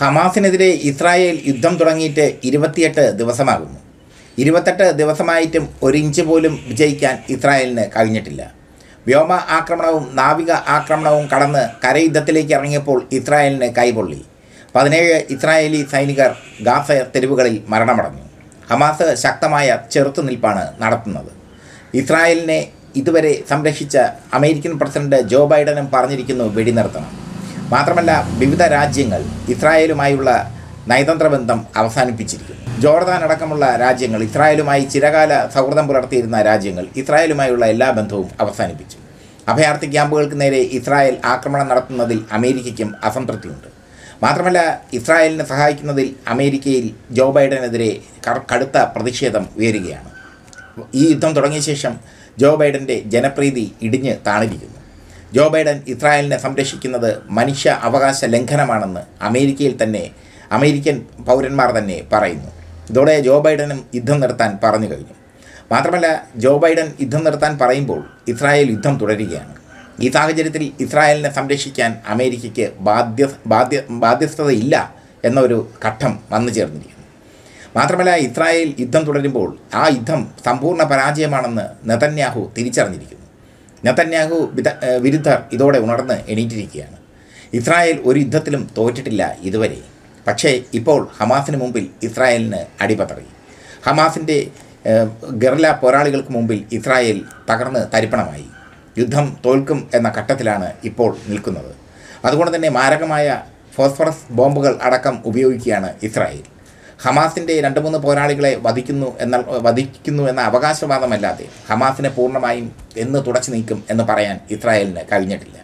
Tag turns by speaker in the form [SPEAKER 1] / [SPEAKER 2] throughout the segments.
[SPEAKER 1] ഹമാസിനെതിരെ Israel യുദ്ധം തുടങ്ങിയിട്ട് ഇരുപത്തിയെട്ട് ദിവസമാകുന്നു ഇരുപത്തെട്ട് ദിവസമായിട്ടും ഒരിഞ്ച് പോലും വിജയിക്കാൻ ഇസ്രായേലിന് കഴിഞ്ഞിട്ടില്ല വ്യോമ ആക്രമണവും നാവിക ആക്രമണവും കടന്ന് കരയുദ്ധത്തിലേക്ക് ഇറങ്ങിയപ്പോൾ ഇസ്രായേലിന് കൈപൊള്ളി പതിനേഴ് ഇസ്രായേലി സൈനികർ ഗാസ തെരുവുകളിൽ മരണമടഞ്ഞു ഹമാസ് ശക്തമായ ചെറുത്തുനിൽപ്പാണ് നടത്തുന്നത് ഇസ്രായേലിനെ ഇതുവരെ സംരക്ഷിച്ച അമേരിക്കൻ പ്രസിഡന്റ് ജോ ബൈഡനും പറഞ്ഞിരിക്കുന്നു വെടിനിർത്തണം മാത്രമല്ല വിവിധ രാജ്യങ്ങൾ ഇസ്രായേലുമായുള്ള നയതന്ത്ര ബന്ധം അവസാനിപ്പിച്ചിരിക്കുന്നു ജോർദാൻ അടക്കമുള്ള രാജ്യങ്ങൾ ഇസ്രായേലുമായി ചിരകാല സൗഹൃദം പുലർത്തിയിരുന്ന രാജ്യങ്ങൾ ഇസ്രായേലുമായുള്ള എല്ലാ ബന്ധവും അവസാനിപ്പിച്ചു അഭയാർത്ഥി ക്യാമ്പുകൾക്ക് നേരെ ഇസ്രായേൽ ആക്രമണം നടത്തുന്നതിൽ അമേരിക്കയ്ക്കും അസംതൃപ്തിയുണ്ട് മാത്രമല്ല ഇസ്രായേലിനെ സഹായിക്കുന്നതിൽ അമേരിക്കയിൽ ജോ ബൈഡനെതിരെ കടുത്ത പ്രതിഷേധം ഉയരുകയാണ് ഈ യുദ്ധം തുടങ്ങിയ ശേഷം ജോ ബൈഡൻ്റെ ജനപ്രീതി ഇടിഞ്ഞ് താണിരിക്കുന്നു ജോ ബൈഡൻ ഇസ്രായേലിനെ സംരക്ഷിക്കുന്നത് മനുഷ്യ അവകാശ ലംഘനമാണെന്ന് അമേരിക്കയിൽ തന്നെ അമേരിക്കൻ പൗരന്മാർ തന്നെ പറയുന്നു ഇതോടെ ജോ ബൈഡനും യുദ്ധം നിർത്താൻ പറഞ്ഞു കഴിഞ്ഞു മാത്രമല്ല ജോ ബൈഡൻ യുദ്ധം നിർത്താൻ പറയുമ്പോൾ ഇസ്രായേൽ യുദ്ധം തുടരുകയാണ് ഈ സാഹചര്യത്തിൽ ഇസ്രായേലിനെ സംരക്ഷിക്കാൻ അമേരിക്കയ്ക്ക് ബാധ്യ ബാധ്യ ബാധ്യസ്ഥതയില്ല എന്നൊരു ഘട്ടം വന്നു ചേർന്നിരിക്കുന്നു മാത്രമല്ല ഇസ്രായേൽ യുദ്ധം തുടരുമ്പോൾ ആ യുദ്ധം സമ്പൂർണ്ണ പരാജയമാണെന്ന് നെതന്യാഹു തിരിച്ചറിഞ്ഞിരിക്കുന്നു നത്തന്യാഹു വിരുദ്ധർ ഇതോടെ ഉണർന്ന് എണീറ്റിരിക്കുകയാണ് ഇസ്രായേൽ ഒരു യുദ്ധത്തിലും തോറ്റിട്ടില്ല ഇതുവരെ പക്ഷേ ഇപ്പോൾ ഹമാസിന് മുമ്പിൽ ഇസ്രായേലിന് അടിപതറി ഹമാസിൻ്റെ ഗറില പോരാളികൾക്ക് മുമ്പിൽ ഇസ്രായേൽ തകർന്ന് തരിപ്പണമായി യുദ്ധം തോൽക്കും എന്ന ഘട്ടത്തിലാണ് ഇപ്പോൾ നിൽക്കുന്നത് അതുകൊണ്ട് തന്നെ മാരകമായ ഫോസ്ഫറസ് ബോംബുകൾ അടക്കം ഉപയോഗിക്കുകയാണ് ഇസ്രായേൽ ഹമാസിൻ്റെ രണ്ട് മൂന്ന് പോരാളികളെ വധിക്കുന്നു എന്ന വധിക്കുന്നു എന്ന അവകാശവാദമല്ലാതെ ഹമാസിനെ പൂർണ്ണമായും എന്ന് തുടച്ചു നീക്കും എന്ന് പറയാൻ ഇസ്രായേലിന് കഴിഞ്ഞിട്ടില്ല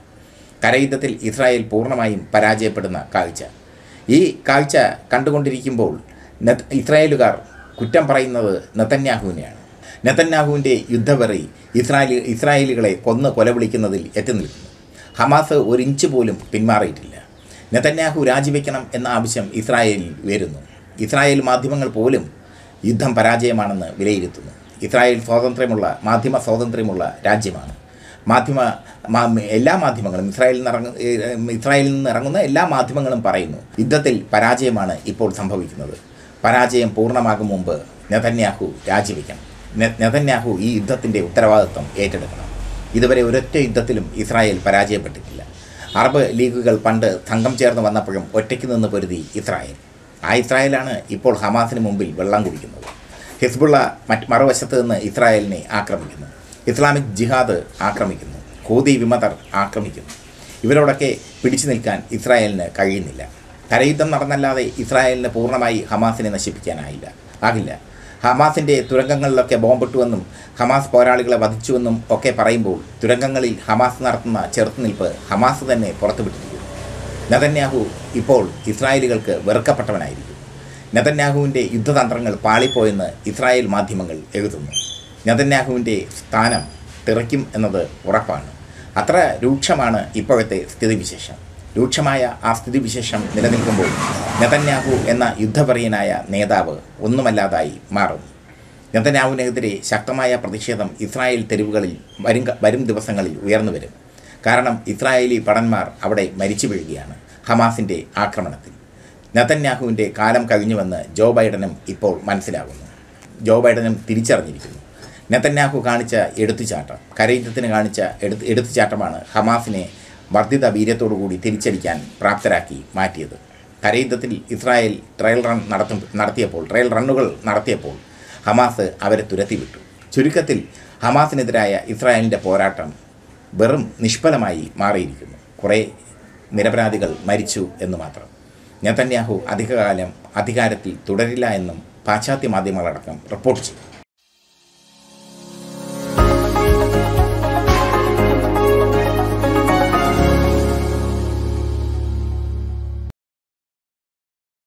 [SPEAKER 1] കരയുദ്ധത്തിൽ ഇസ്രായേൽ പൂർണ്ണമായും പരാജയപ്പെടുന്ന കാഴ്ച ഈ കാഴ്ച കണ്ടുകൊണ്ടിരിക്കുമ്പോൾ ഇസ്രായേലുകാർ കുറ്റം പറയുന്നത് നെത്തന്യാഹുവിനെയാണ് നെത്തന്യാഹുവിൻ്റെ യുദ്ധവെറി ഇസ്രായേൽ ഇസ്രായേലുകളെ കൊന്ന് കൊലവിളിക്കുന്നതിൽ എത്തി നിൽക്കുന്നു ഹമാസ് ഒരിഞ്ച് പോലും പിന്മാറിയിട്ടില്ല നെതന്യാഹു രാജിവെക്കണം എന്ന ആവശ്യം ഇസ്രായേലിൽ ഉയരുന്നു ഇസ്രായേൽ മാധ്യമങ്ങൾ പോലും യുദ്ധം പരാജയമാണെന്ന് വിലയിരുത്തുന്നു ഇസ്രായേൽ സ്വാതന്ത്ര്യമുള്ള മാധ്യമ സ്വാതന്ത്ര്യമുള്ള രാജ്യമാണ് മാധ്യമ എല്ലാ മാധ്യമങ്ങളും ഇസ്രായേലിൽ നിന്ന് ഇറങ്ങ ഇസ്രായേലിൽ നിന്ന് ഇറങ്ങുന്ന എല്ലാ മാധ്യമങ്ങളും പറയുന്നു യുദ്ധത്തിൽ പരാജയമാണ് ഇപ്പോൾ സംഭവിക്കുന്നത് പരാജയം പൂർണ്ണമാകും മുമ്പ് നെതന്യാഹു രാജിവെക്കണം നെതന്യാഹു ഈ യുദ്ധത്തിൻ്റെ ഉത്തരവാദിത്വം ഏറ്റെടുക്കണം ഇതുവരെ ഒരൊറ്റ യുദ്ധത്തിലും ഇസ്രായേൽ പരാജയപ്പെട്ടിട്ടില്ല അറബ് ലീഗുകൾ പണ്ട് സംഘം ചേർന്ന് വന്നപ്പോഴും ഒറ്റയ്ക്ക് നിന്ന് പൊരുതി ഇസ്രായേൽ ഇസ്രായേലാണ് ഇപ്പോൾ ഹമാസിന് മുമ്പിൽ വെള്ളം കുടിക്കുന്നത് ഹിസ്ബുള്ള മറ്റ് മറുവശത്ത് നിന്ന് ഇസ്രായേലിനെ ആക്രമിക്കുന്നു ഇസ്ലാമിക് ജിഹാദ് ആക്രമിക്കുന്നു ഹൂതി വിമതർ ആക്രമിക്കുന്നു ഇവരോടൊക്കെ പിടിച്ചു നിൽക്കാൻ ഇസ്രായേലിന് കഴിയുന്നില്ല കരയുദ്ധം നടന്നല്ലാതെ ഇസ്രായേലിന് പൂർണ്ണമായി ഹമാസിനെ നശിപ്പിക്കാനായില്ല ആകില്ല ഹമാസിൻ്റെ തുരങ്കങ്ങളിലൊക്കെ ബോംബിട്ടുവെന്നും ഹമാസ് പോരാളികളെ വധിച്ചുവെന്നും ഒക്കെ പറയുമ്പോൾ തുരങ്കങ്ങളിൽ ഹമാസ് നടത്തുന്ന ചെറുത്തുനിൽപ്പ് ഹമാസ് തന്നെ പുറത്തുവിട്ടിട്ടില്ല നെതന്യാഹു ഇപ്പോൾ ഇസ്രായേലുകൾക്ക് വെറുക്കപ്പെട്ടവനായിരിക്കും നതന്യാഹുവിൻ്റെ യുദ്ധതന്ത്രങ്ങൾ പാളിപ്പോയെന്ന് ഇസ്രായേൽ മാധ്യമങ്ങൾ എഴുതുന്നു നതന്യാഹുവിൻ്റെ സ്ഥാനം തിറയ്ക്കും എന്നത് ഉറപ്പാണ് അത്ര രൂക്ഷമാണ് ഇപ്പോഴത്തെ സ്ഥിതിവിശേഷം രൂക്ഷമായ ആ സ്ഥിതിവിശേഷം നിലനിൽക്കുമ്പോൾ നെതന്യാഹു എന്ന യുദ്ധപറിയനായ നേതാവ് ഒന്നുമല്ലാതായി മാറുന്നു നതന്യാഹുവിനെതിരെ ശക്തമായ പ്രതിഷേധം ഇസ്രായേൽ തെരുവുകളിൽ വരും വരും ദിവസങ്ങളിൽ ഉയർന്നു വരും കാരണം ഇസ്രായേലി ഭടന്മാർ അവിടെ മരിച്ചു വീഴുകയാണ് ഹമാസിൻ്റെ ആക്രമണത്തിൽ നതന്യാഹുവിൻ്റെ കാലം കഴിഞ്ഞുവെന്ന് ജോ ബൈഡനും ഇപ്പോൾ മനസ്സിലാകുന്നു ജോ ബൈഡനും തിരിച്ചറിഞ്ഞിരിക്കുന്നു നെതന്യാഹു കാണിച്ച എടുത്തുചാട്ടം കരയുദ്ധത്തിന് കാണിച്ച എടുത്ത് എടുത്തുചാട്ടമാണ് ഹമാസിനെ വർദ്ധിത വീര്യത്തോടുകൂടി തിരിച്ചടിക്കാൻ പ്രാപ്തരാക്കി മാറ്റിയത് കരയുദ്ധത്തിൽ ഇസ്രായേൽ ട്രയൽ റൺ നടത്തും നടത്തിയപ്പോൾ ട്രയൽ റണ്ണുകൾ നടത്തിയപ്പോൾ ഹമാസ് അവരെ തുരത്തിവിട്ടു ചുരുക്കത്തിൽ ഹമാസിനെതിരായ ഇസ്രായേലിൻ്റെ പോരാട്ടം വെറും നിഷ്ഫലമായി മാറിയിരിക്കുന്നു കുറേ നിരപരാധികൾ മരിച്ചു എന്ന് മാത്രം നെതന്യാഹു അധികകാലം അധികാരത്തിൽ തുടരില്ല എന്നും പാശ്ചാത്യ മാധ്യമങ്ങളടക്കം റിപ്പോർട്ട് ചെയ്തു